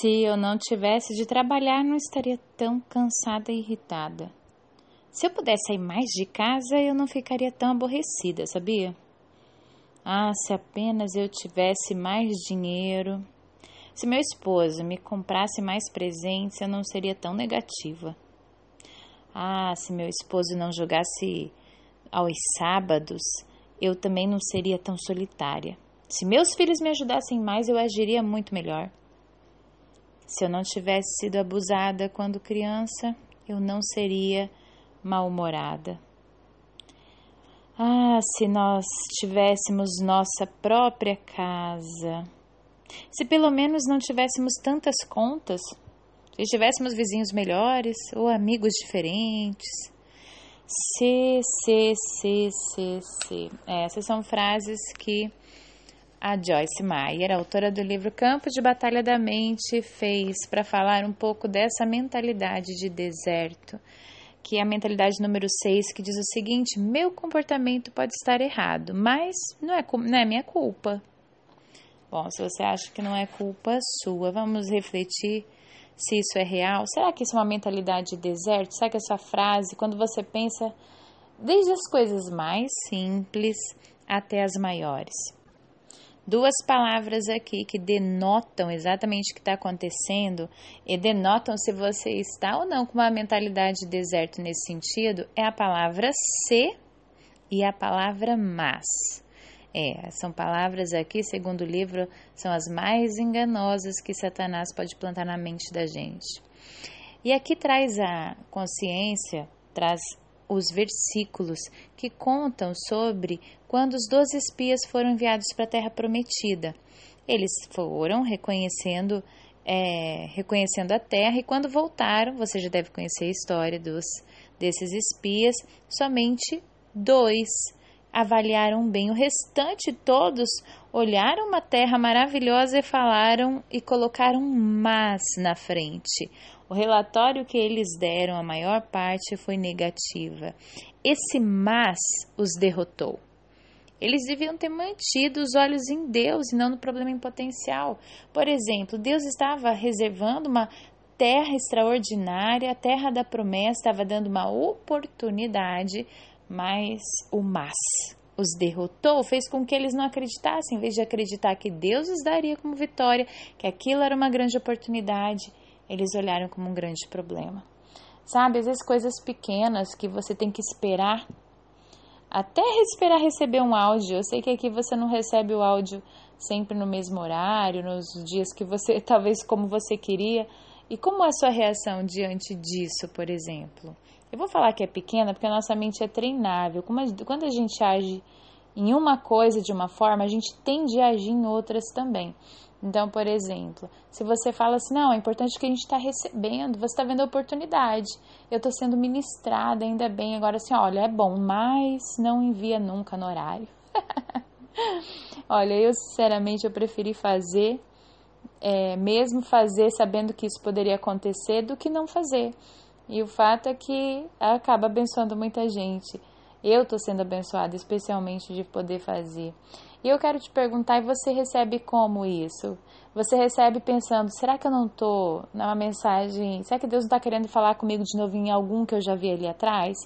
Se eu não tivesse de trabalhar, não estaria tão cansada e irritada. Se eu pudesse sair mais de casa, eu não ficaria tão aborrecida, sabia? Ah, se apenas eu tivesse mais dinheiro. Se meu esposo me comprasse mais presentes, eu não seria tão negativa. Ah, se meu esposo não jogasse aos sábados, eu também não seria tão solitária. Se meus filhos me ajudassem mais, eu agiria muito melhor. Se eu não tivesse sido abusada quando criança, eu não seria mal-humorada. Ah, se nós tivéssemos nossa própria casa. Se pelo menos não tivéssemos tantas contas. Se tivéssemos vizinhos melhores ou amigos diferentes. Se, se, se, se, se. Essas são frases que a Joyce Meyer, autora do livro Campo de Batalha da Mente, fez para falar um pouco dessa mentalidade de deserto, que é a mentalidade número 6, que diz o seguinte: meu comportamento pode estar errado, mas não é, não é minha culpa. Bom, se você acha que não é culpa sua, vamos refletir se isso é real. Será que isso é uma mentalidade de deserto? Será que essa frase, quando você pensa desde as coisas mais simples até as maiores? duas palavras aqui que denotam exatamente o que está acontecendo e denotam se você está ou não com uma mentalidade de deserto nesse sentido é a palavra se e a palavra mas. É, são palavras aqui, segundo o livro, são as mais enganosas que Satanás pode plantar na mente da gente. E aqui traz a consciência, traz os versículos que contam sobre quando os doze espias foram enviados para a Terra Prometida. Eles foram reconhecendo, é, reconhecendo a Terra e quando voltaram, você já deve conhecer a história dos, desses espias, somente dois avaliaram bem. O restante todos olharam uma terra maravilhosa e falaram e colocaram um mas na frente. O relatório que eles deram, a maior parte, foi negativa. Esse mas os derrotou. Eles deviam ter mantido os olhos em Deus e não no problema em potencial. Por exemplo, Deus estava reservando uma terra extraordinária, a terra da promessa, estava dando uma oportunidade, mas o mas os derrotou, fez com que eles não acreditassem, em vez de acreditar que Deus os daria como vitória, que aquilo era uma grande oportunidade, eles olharam como um grande problema. Sabe, às vezes coisas pequenas que você tem que esperar, até esperar receber um áudio. Eu sei que aqui você não recebe o áudio sempre no mesmo horário, nos dias que você, talvez como você queria. E como é a sua reação diante disso, por exemplo? Eu vou falar que é pequena porque a nossa mente é treinável. Quando a gente age em uma coisa de uma forma, a gente tende a agir em outras também. Então, por exemplo, se você fala assim, não, é importante que a gente está recebendo, você está vendo a oportunidade, eu estou sendo ministrada, ainda bem, agora assim, olha, é bom, mas não envia nunca no horário. olha, eu sinceramente eu preferi fazer, é, mesmo fazer sabendo que isso poderia acontecer, do que não fazer. E o fato é que acaba abençoando muita gente. Eu estou sendo abençoada, especialmente de poder fazer. E eu quero te perguntar, e você recebe como isso? Você recebe pensando, será que eu não estou numa mensagem? Será que Deus não está querendo falar comigo de novo em algum que eu já vi ali atrás?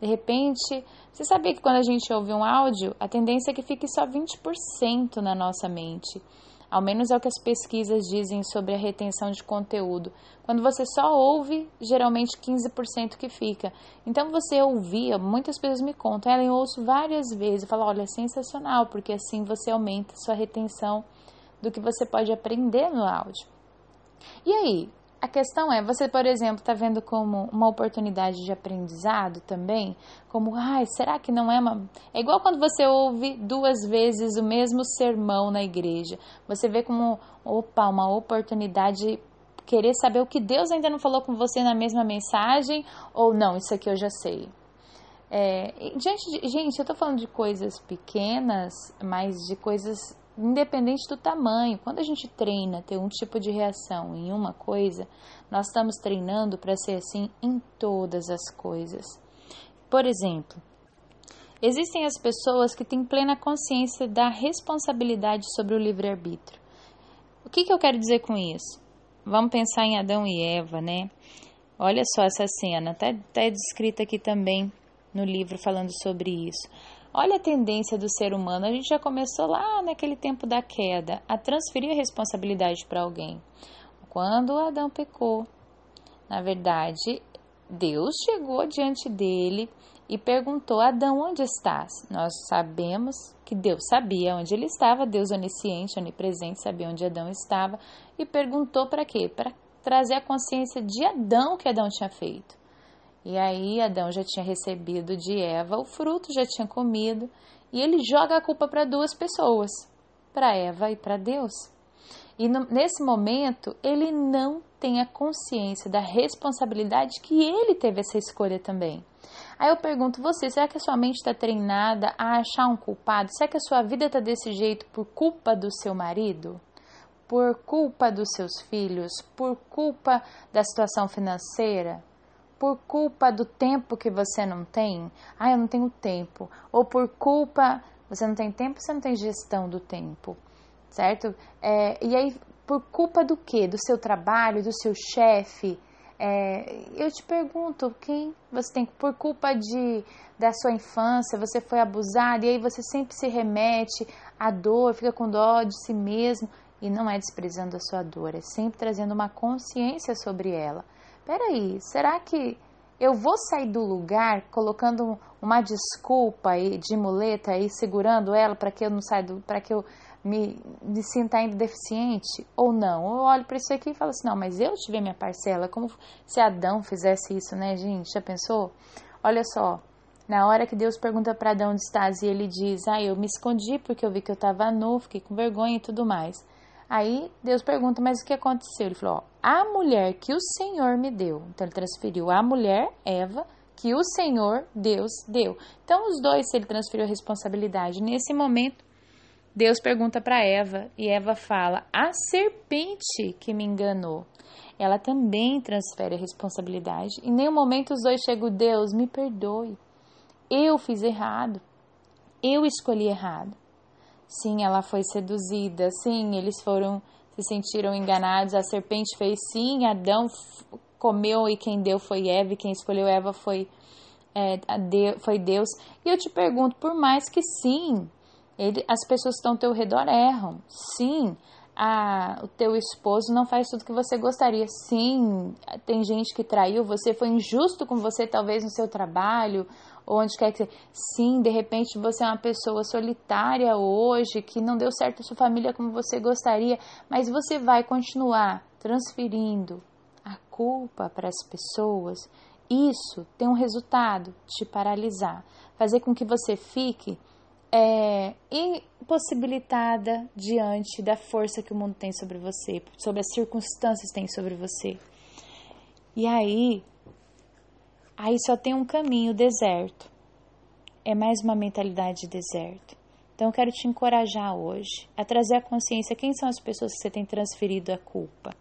De repente, você sabia que quando a gente ouve um áudio, a tendência é que fique só 20% na nossa mente. Ao menos é o que as pesquisas dizem sobre a retenção de conteúdo. Quando você só ouve, geralmente 15% que fica. Então você ouvia, muitas pessoas me contam, ela eu ouço várias vezes Eu falo, olha, é sensacional, porque assim você aumenta sua retenção do que você pode aprender no áudio. E aí, a questão é, você, por exemplo, está vendo como uma oportunidade de aprendizado também? Como, ai, será que não é uma. É igual quando você ouve duas vezes o mesmo sermão na igreja. Você vê como, opa, uma oportunidade querer saber o que Deus ainda não falou com você na mesma mensagem, ou não, isso aqui eu já sei. É, gente, gente, eu tô falando de coisas pequenas, mas de coisas independente do tamanho. Quando a gente treina ter um tipo de reação em uma coisa, nós estamos treinando para ser assim em todas as coisas. Por exemplo, existem as pessoas que têm plena consciência da responsabilidade sobre o livre-arbítrio. O que, que eu quero dizer com isso? Vamos pensar em Adão e Eva, né? Olha só essa cena, até tá, tá descrita aqui também no livro falando sobre isso. Olha a tendência do ser humano, a gente já começou lá naquele tempo da queda a transferir a responsabilidade para alguém. Quando Adão pecou, na verdade, Deus chegou diante dele e perguntou: Adão, onde estás? Nós sabemos que Deus sabia onde ele estava, Deus onisciente, onipresente, sabia onde Adão estava e perguntou para quê? Para trazer a consciência de Adão que Adão tinha feito. E aí Adão já tinha recebido de Eva o fruto, já tinha comido, e ele joga a culpa para duas pessoas, para Eva e para Deus. E no, nesse momento, ele não tem a consciência da responsabilidade que ele teve essa escolha também. Aí eu pergunto você, será que a sua mente está treinada a achar um culpado? Será que a sua vida está desse jeito por culpa do seu marido? Por culpa dos seus filhos? Por culpa da situação financeira? por culpa do tempo que você não tem, ah, eu não tenho tempo, ou por culpa você não tem tempo, você não tem gestão do tempo, certo? É, e aí, por culpa do que? Do seu trabalho, do seu chefe? É, eu te pergunto, quem você tem por culpa de da sua infância, você foi abusado e aí você sempre se remete à dor, fica com dó de si mesmo e não é desprezando a sua dor, é sempre trazendo uma consciência sobre ela peraí, será que eu vou sair do lugar colocando uma desculpa aí de muleta e segurando ela para que eu não saia para que eu me, me sinta ainda deficiente ou não? Eu olho para isso aqui e falo assim, não, mas eu tive minha parcela, como se Adão fizesse isso, né, gente? Já pensou? Olha só, na hora que Deus pergunta para Adão onde estás e ele diz, ah, eu me escondi porque eu vi que eu estava nu, fiquei com vergonha e tudo mais. Aí Deus pergunta, mas o que aconteceu? Ele falou, ó, a mulher que o Senhor me deu. Então ele transferiu a mulher, Eva, que o Senhor, Deus, deu. Então os dois, ele transferiu a responsabilidade. Nesse momento, Deus pergunta para Eva e Eva fala: A serpente que me enganou. Ela também transfere a responsabilidade. Em nenhum momento os dois chegam: Deus, me perdoe. Eu fiz errado. Eu escolhi errado. Sim, ela foi seduzida. Sim, eles foram se sentiram enganados. A serpente fez sim, Adão comeu e quem deu foi Eva, e quem escolheu Eva foi é, de, foi Deus. E eu te pergunto, por mais que sim, ele, as pessoas estão ao teu redor erram. Sim, a, o teu esposo não faz tudo que você gostaria. Sim, tem gente que traiu você, foi injusto com você, talvez no seu trabalho ou onde quer que seja. Sim, de repente você é uma pessoa solitária hoje, que não deu certo sua família como você gostaria, mas você vai continuar transferindo a culpa para as pessoas. Isso tem um resultado, te paralisar, fazer com que você fique é, impossibilitada diante da força que o mundo tem sobre você, sobre as circunstâncias que tem sobre você. E aí Aí só tem um caminho, deserto. É mais uma mentalidade de deserto. Então eu quero te encorajar hoje a trazer à consciência quem são as pessoas que você tem transferido a culpa.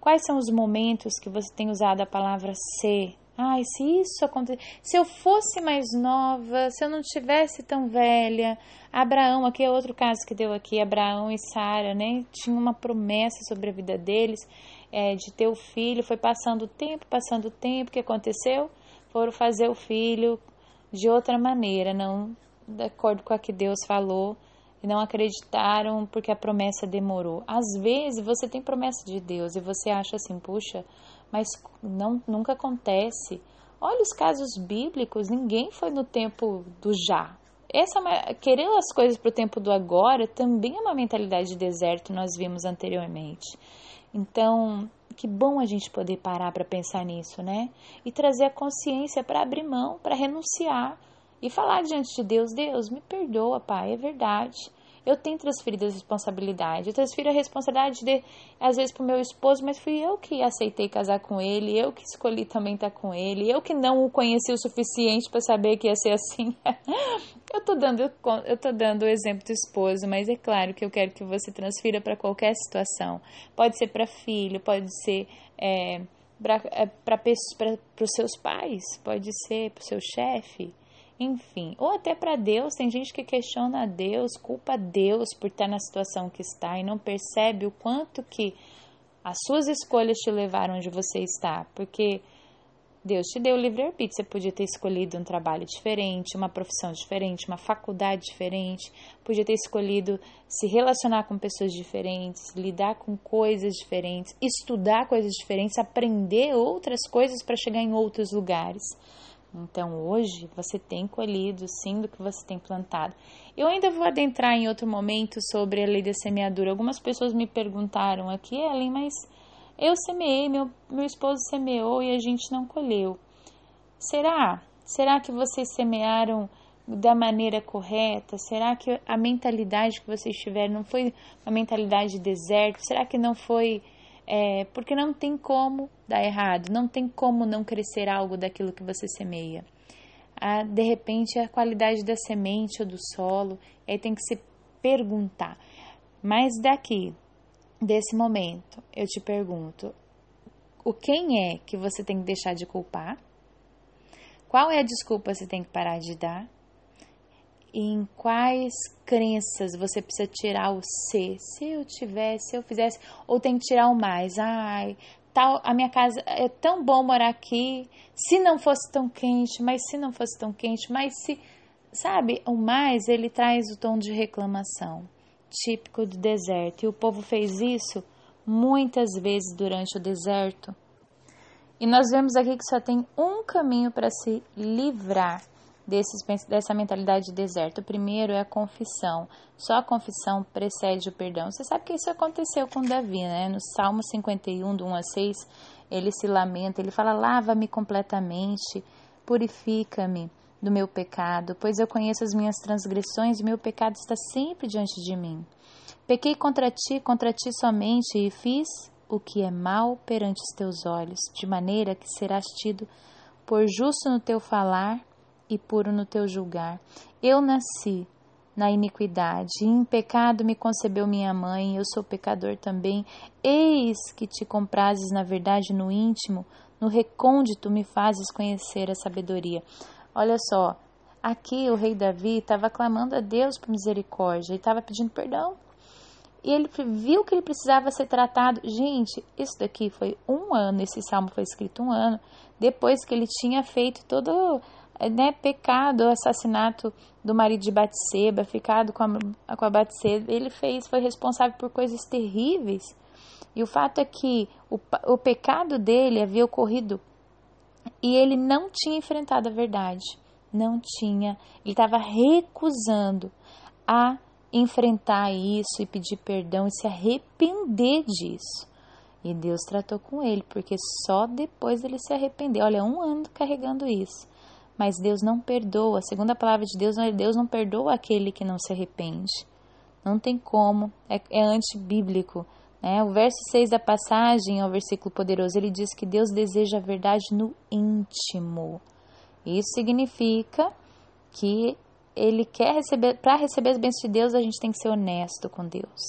Quais são os momentos que você tem usado a palavra ser? Ai, se isso acontecer, se eu fosse mais nova, se eu não tivesse tão velha, Abraão, aqui é outro caso que deu aqui, Abraão e Sara, né? Tinha uma promessa sobre a vida deles, é, de ter o filho, foi passando o tempo, passando o tempo, o que aconteceu? foram fazer o filho de outra maneira, não de acordo com a que Deus falou, e não acreditaram porque a promessa demorou. Às vezes você tem promessa de Deus e você acha assim, puxa, mas não, nunca acontece. Olha os casos bíblicos, ninguém foi no tempo do já essa querer as coisas para o tempo do agora também é uma mentalidade de deserto nós vimos anteriormente. Então, que bom a gente poder parar para pensar nisso, né? E trazer a consciência para abrir mão, para renunciar e falar diante de Deus: Deus, me perdoa, Pai, é verdade. Eu tenho transferido a responsabilidade. Eu transfiro a responsabilidade, de, às vezes, para o meu esposo, mas fui eu que aceitei casar com ele, eu que escolhi também estar tá com ele, eu que não o conheci o suficiente para saber que ia ser assim. eu tô dando eu tô dando o exemplo do esposo, mas é claro que eu quero que você transfira para qualquer situação. Pode ser para filho, pode ser é, para é, os seus pais, pode ser para o seu chefe enfim, ou até para Deus, tem gente que questiona a Deus, culpa Deus por estar na situação que está e não percebe o quanto que as suas escolhas te levaram onde você está, porque Deus te deu livre-arbítrio, você podia ter escolhido um trabalho diferente, uma profissão diferente, uma faculdade diferente, podia ter escolhido se relacionar com pessoas diferentes, lidar com coisas diferentes, estudar coisas diferentes, aprender outras coisas para chegar em outros lugares. Então hoje você tem colhido sim do que você tem plantado. Eu ainda vou adentrar em outro momento sobre a lei da semeadura. Algumas pessoas me perguntaram aqui, Ellen, mas eu semeei, meu, meu esposo semeou e a gente não colheu. Será? Será que vocês semearam da maneira correta? Será que a mentalidade que vocês tiveram não foi uma mentalidade de deserto? Será que não foi é, porque não tem como dar errado, não tem como não crescer algo daquilo que você semeia. Ah, de repente, a qualidade da semente ou do solo, aí tem que se perguntar. Mas daqui, desse momento, eu te pergunto: o quem é que você tem que deixar de culpar? Qual é a desculpa que você tem que parar de dar? em quais crenças você precisa tirar o se. Se eu tivesse, se eu fizesse, ou tem que tirar o mais. Ai, tal, a minha casa é tão bom morar aqui. Se não fosse tão quente, mas se não fosse tão quente, mas se, sabe, o mais ele traz o tom de reclamação, típico do deserto. E o povo fez isso muitas vezes durante o deserto. E nós vemos aqui que só tem um caminho para se livrar desses, dessa mentalidade de deserto. O primeiro é a confissão. Só a confissão precede o perdão. Você sabe que isso aconteceu com Davi, né? No Salmo 51, do 1 a 6, ele se lamenta, ele fala: Lava-me completamente, purifica-me do meu pecado, pois eu conheço as minhas transgressões e meu pecado está sempre diante de mim. Pequei contra ti, contra ti somente, e fiz o que é mal perante os teus olhos, de maneira que serás tido por justo no teu falar e puro no teu julgar. Eu nasci na iniquidade, e em pecado me concebeu minha mãe, eu sou pecador também. Eis que te comprases na verdade no íntimo, no recôndito me fazes conhecer a sabedoria. Olha só, aqui o rei Davi estava clamando a Deus por misericórdia e estava pedindo perdão. E ele viu que ele precisava ser tratado. Gente, isso daqui foi um ano, esse salmo foi escrito um ano depois que ele tinha feito todo é, né, pecado, o assassinato do marido de Batseba, ficado com a, com a Batseba, ele fez, foi responsável por coisas terríveis. E o fato é que o, o pecado dele havia ocorrido e ele não tinha enfrentado a verdade, não tinha, ele estava recusando a enfrentar isso e pedir perdão e se arrepender disso. E Deus tratou com ele, porque só depois ele se arrependeu. Olha, um ano carregando isso. Mas Deus não perdoa. Segundo a palavra de Deus, Deus não perdoa aquele que não se arrepende. Não tem como, é, é antibíblico. Né? O verso 6 da passagem, ao é versículo poderoso, ele diz que Deus deseja a verdade no íntimo. Isso significa que ele quer receber, para receber as bênçãos de Deus, a gente tem que ser honesto com Deus.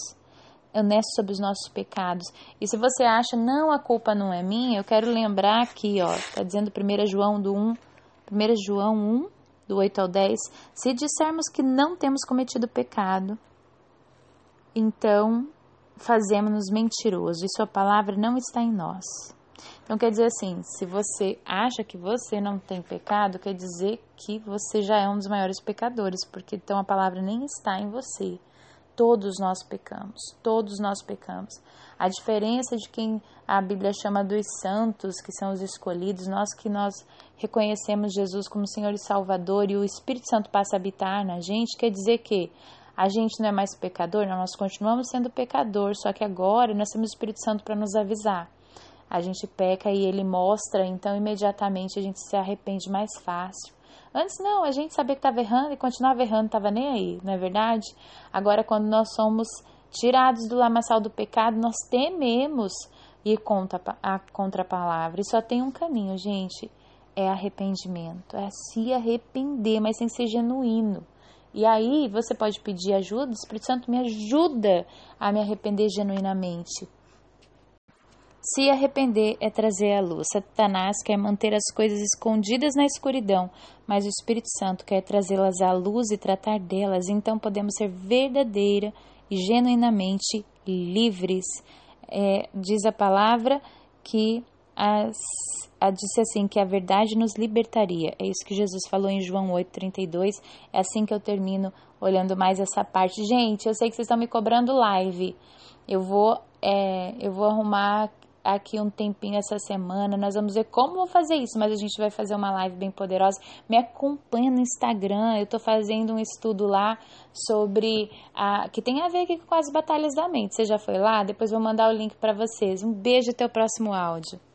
Honesto sobre os nossos pecados. E se você acha, não, a culpa não é minha, eu quero lembrar aqui, ó, tá dizendo 1 João do 1 1 João 1, do 8 ao 10, se dissermos que não temos cometido pecado, então fazemos-nos mentiroso e sua palavra não está em nós. Então quer dizer assim, se você acha que você não tem pecado, quer dizer que você já é um dos maiores pecadores, porque então a palavra nem está em você. Todos nós pecamos, todos nós pecamos. A diferença de quem a Bíblia chama dos santos, que são os escolhidos, nós que nós reconhecemos Jesus como Senhor e Salvador e o Espírito Santo passa a habitar na gente, quer dizer que a gente não é mais pecador, não, nós continuamos sendo pecador, só que agora nós temos o Espírito Santo para nos avisar. A gente peca e ele mostra, então imediatamente a gente se arrepende mais fácil. Antes não, a gente sabia que estava errando e continuava errando, estava nem aí, não é verdade? Agora, quando nós somos tirados do lamaçal do pecado, nós tememos ir contra a, contra a palavra. E só tem um caminho, gente é arrependimento, é se arrepender, mas sem ser genuíno. E aí você pode pedir ajuda, Espírito Santo me ajuda a me arrepender genuinamente. Se arrepender é trazer à luz. Satanás quer manter as coisas escondidas na escuridão, mas o Espírito Santo quer trazê-las à luz e tratar delas. Então podemos ser verdadeira e genuinamente livres. É, diz a palavra que as, a disse assim que a verdade nos libertaria. É isso que Jesus falou em João 8:32. É assim que eu termino olhando mais essa parte. Gente, eu sei que vocês estão me cobrando live. Eu vou é, eu vou arrumar aqui um tempinho essa semana. Nós vamos ver como vou fazer isso, mas a gente vai fazer uma live bem poderosa. Me acompanha no Instagram. Eu tô fazendo um estudo lá sobre a que tem a ver aqui com as batalhas da mente. Você já foi lá? Depois vou mandar o link para vocês. Um beijo até o próximo áudio.